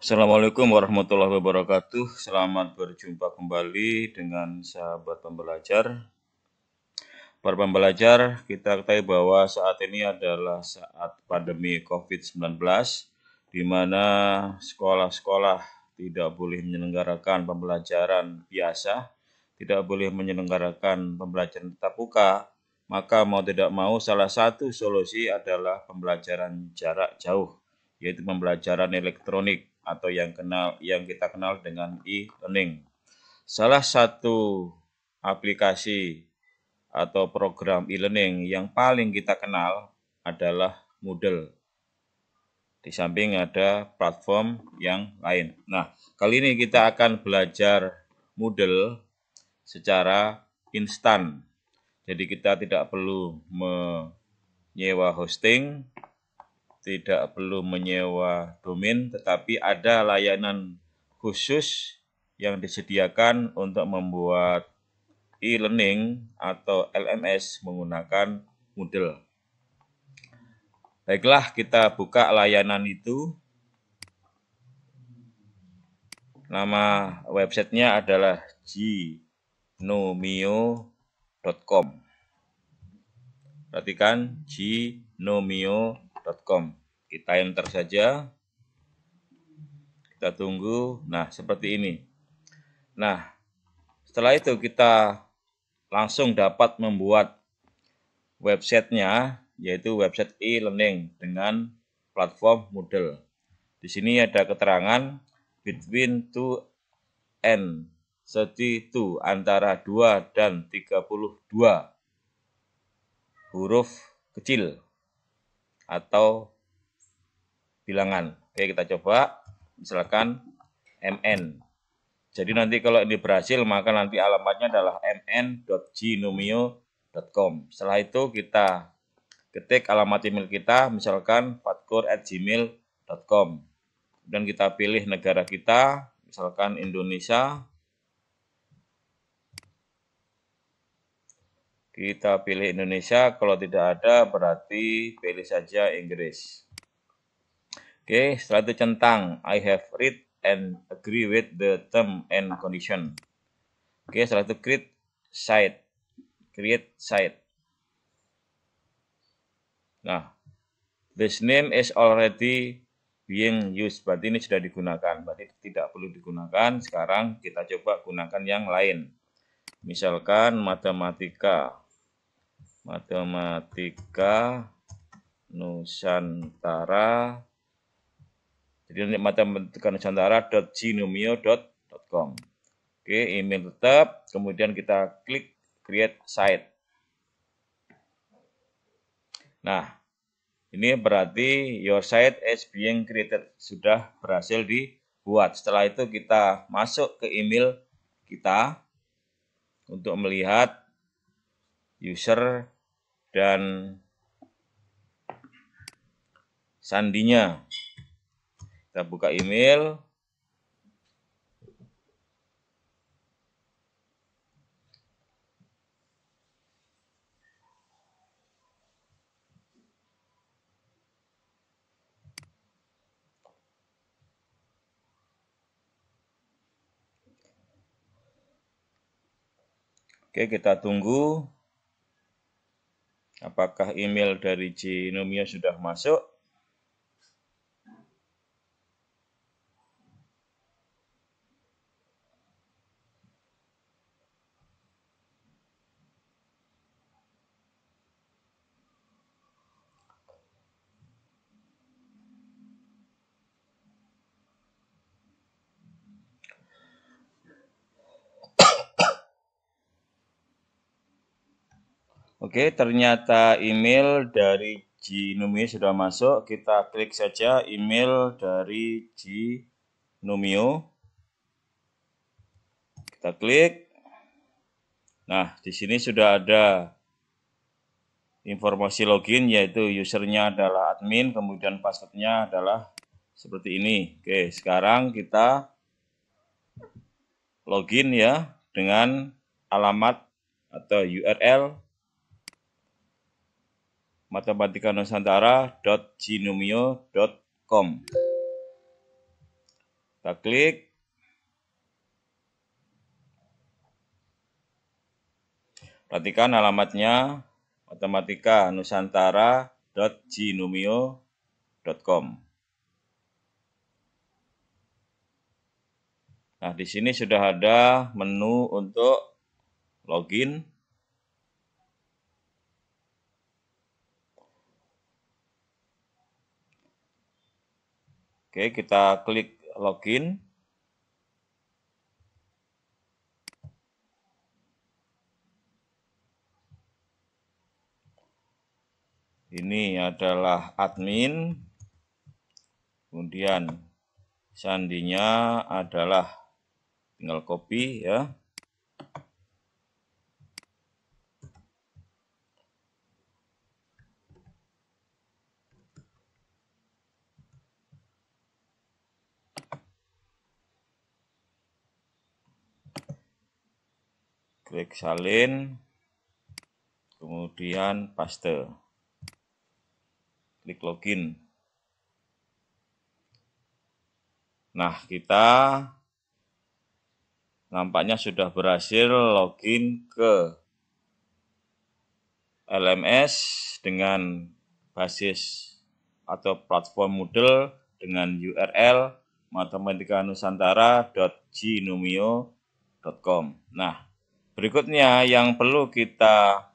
Assalamualaikum warahmatullahi wabarakatuh. Selamat berjumpa kembali dengan sahabat pembelajar. Para pembelajar, kita ketahui bahwa saat ini adalah saat pandemi COVID-19 di mana sekolah-sekolah tidak boleh menyelenggarakan pembelajaran biasa, tidak boleh menyelenggarakan pembelajaran tetap buka. maka mau tidak mau salah satu solusi adalah pembelajaran jarak jauh, yaitu pembelajaran elektronik atau yang kenal yang kita kenal dengan e-learning. Salah satu aplikasi atau program e-learning yang paling kita kenal adalah Moodle. Di samping ada platform yang lain. Nah, kali ini kita akan belajar Moodle secara instan. Jadi kita tidak perlu menyewa hosting, tidak perlu menyewa domain, tetapi ada layanan khusus yang disediakan untuk membuat e-learning atau LMS menggunakan Moodle. Baiklah, kita buka layanan itu. Nama websitenya adalah gnomio.com. Perhatikan gnomio.com gmail.com Kita enter saja. Kita tunggu. Nah, seperti ini. Nah, setelah itu kita langsung dapat membuat websitenya, yaitu website e-learning dengan platform Moodle. Di sini ada keterangan between two and 32 antara 2 dan 32 huruf kecil atau bilangan. Oke, kita coba misalkan MN. Jadi nanti kalau ini berhasil maka nanti alamatnya adalah mn.gnomio.com. Setelah itu kita ketik alamat email kita misalkan fatkur@gmail.com dan kita pilih negara kita, misalkan Indonesia. Kita pilih Indonesia, kalau tidak ada berarti pilih saja Inggris. Oke, setelah itu centang. I have read and agree with the term and condition. Oke, setelah itu create site. Create site. Nah, this name is already being used. Berarti ini sudah digunakan. Berarti tidak perlu digunakan. Sekarang kita coba gunakan yang lain. Misalkan matematika. Matematika Nusantara. Jadi matematika Nusantara com. Oke, email tetap, kemudian kita klik create site. Nah, ini berarti your site is being created, sudah berhasil dibuat. Setelah itu kita masuk ke email kita untuk melihat user dan sandinya. Kita buka email. Oke, kita tunggu Apakah email dari Genomia sudah masuk? Oke, ternyata email dari Gnumio sudah masuk. Kita klik saja email dari Gnumio. Kita klik. Nah, di sini sudah ada informasi login yaitu usernya adalah admin, kemudian passwordnya adalah seperti ini. Oke, sekarang kita login ya dengan alamat atau URL matematika Kita klik. Perhatikan alamatnya matematika Nah, di sini sudah ada menu untuk login Oke, kita klik login. Ini adalah admin. Kemudian sandinya adalah tinggal copy ya. klik salin kemudian paste klik login nah kita nampaknya sudah berhasil login ke LMS dengan basis atau platform Moodle dengan URL matematika nusantara.ginomio.com. Nah, Berikutnya yang perlu kita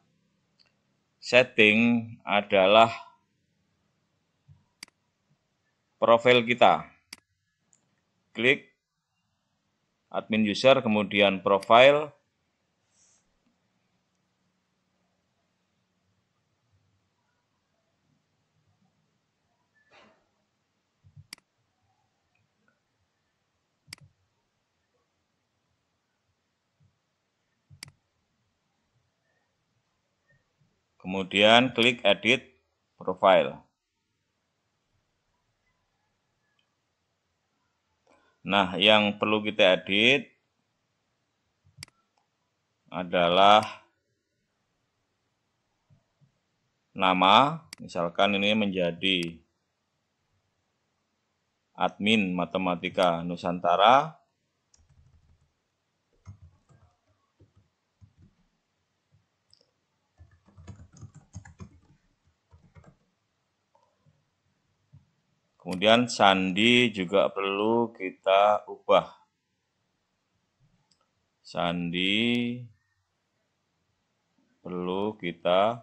setting adalah profil kita. Klik admin user, kemudian profile, Kemudian klik edit profile. Nah, yang perlu kita edit adalah nama, misalkan ini menjadi admin matematika Nusantara Kemudian sandi juga perlu kita ubah. Sandi perlu kita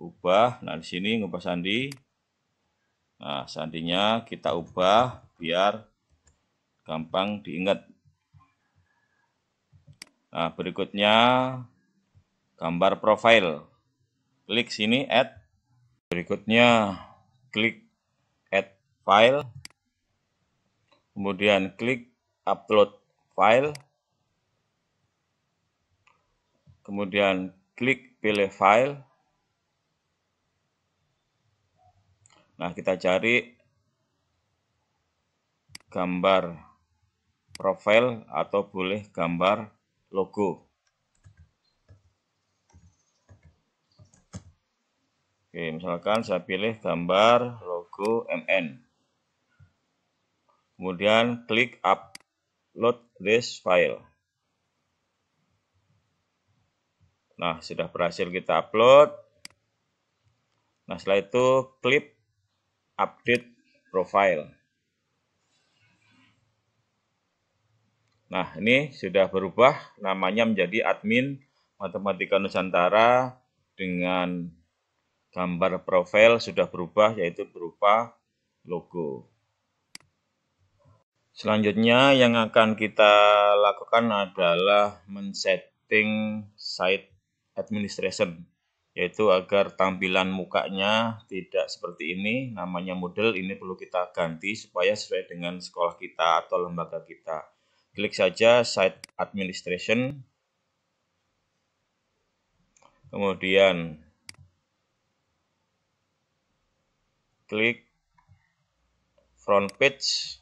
ubah. Nah, di sini ngubah sandi. Nah, sandinya kita ubah biar gampang diingat. Nah, berikutnya gambar profil. Klik sini add. Berikutnya klik file, kemudian klik upload file, kemudian klik pilih file. Nah, kita cari gambar profil atau boleh gambar logo. Oke, misalkan saya pilih gambar logo MN. Kemudian klik upload this file. Nah, sudah berhasil kita upload. Nah, setelah itu klik update profile. Nah, ini sudah berubah namanya menjadi admin Matematika Nusantara dengan gambar profil sudah berubah yaitu berupa logo. Selanjutnya yang akan kita lakukan adalah men-setting site administration yaitu agar tampilan mukanya tidak seperti ini namanya model ini perlu kita ganti supaya sesuai dengan sekolah kita atau lembaga kita klik saja site administration kemudian klik front page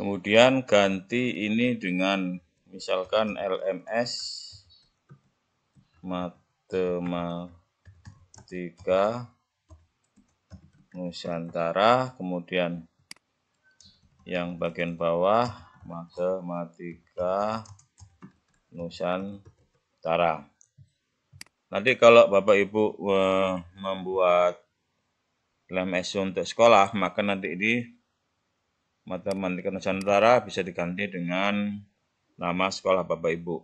Kemudian ganti ini dengan misalkan LMS matematika Nusantara, kemudian yang bagian bawah matematika Nusantara. Nanti kalau Bapak Ibu eh, membuat LMS untuk sekolah, maka nanti ini Matematika Nusantara bisa diganti dengan nama sekolah Bapak Ibu.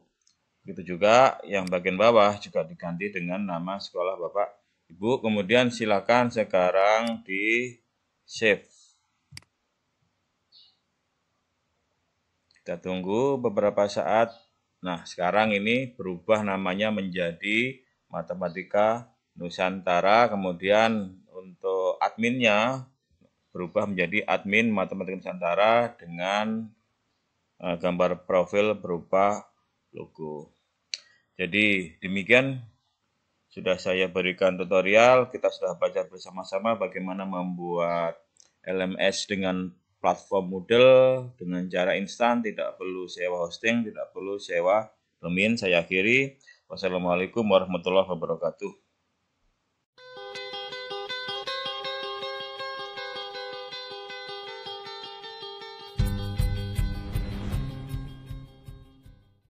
Begitu juga yang bagian bawah juga diganti dengan nama sekolah Bapak Ibu. Kemudian silakan sekarang di save. Kita tunggu beberapa saat. Nah, sekarang ini berubah namanya menjadi Matematika Nusantara. Kemudian untuk adminnya berubah menjadi admin Matematika Nusantara dengan uh, gambar profil berupa logo. Jadi demikian sudah saya berikan tutorial, kita sudah baca bersama-sama bagaimana membuat LMS dengan platform model dengan cara instan, tidak perlu sewa hosting, tidak perlu sewa domain. Saya akhiri. Wassalamualaikum warahmatullahi wabarakatuh.